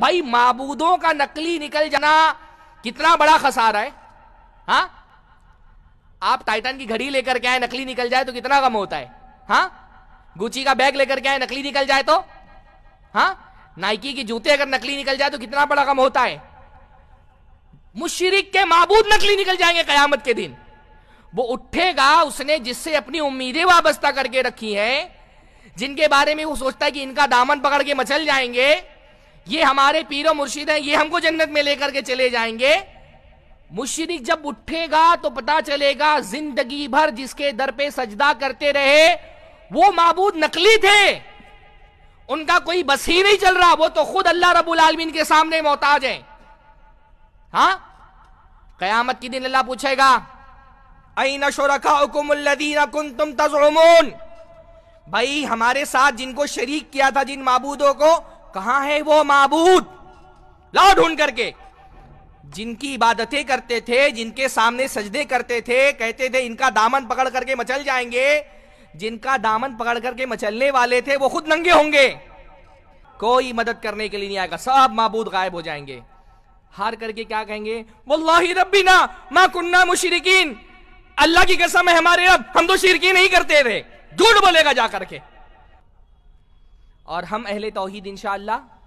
भाई माबूदों का नकली निकल जाना कितना बड़ा खसारा है हा? आप टाइटन की घड़ी लेकर के आए नकली निकल जाए तो कितना कम होता है हा? गुची का बैग लेकर के आए नकली निकल जाए तो हाँ नाइकी के जूते अगर नकली निकल जाए तो कितना बड़ा कम होता है मुशरक के माबूद नकली निकल जाएंगे कयामत के दिन वो उठेगा उसने जिससे अपनी उम्मीदें वाबस्ता करके रखी हैं जिनके बारे में वो सोचता है कि इनका दामन पकड़ के मचल जाएंगे ये हमारे पीरो मुर्शिद हैं ये हमको जन्नत में लेकर के चले जाएंगे मुशरक जब उठेगा तो पता चलेगा जिंदगी भर जिसके दर पे सजदा करते रहे वो मबूद नकली थे उनका कोई बस ही नहीं चल रहा वो तो खुद अल्लाह रबुल आलमीन के सामने मोहताज है हा कयामत के दिन अल्लाह पूछेगा भाई हमारे साथ जिनको शरीक किया था जिन मबूदों को कहा है वो माबूद लाओ ढूंढ करके जिनकी इबादतें करते थे जिनके सामने सजदे करते थे कहते थे इनका दामन पकड़ करके मचल जाएंगे जिनका दामन पकड़ करके मचलने वाले थे वो खुद नंगे होंगे कोई मदद करने के लिए नहीं आएगा सब माबूद गायब हो जाएंगे हार करके क्या कहेंगे वल्लाही ना मा कुन्ना मुशरिकीन अल्लाह की कसम है हमारे रब हम तो शिरकी नहीं करते थे झूठ बोलेगा जाकर के और हम अहले तोहद इन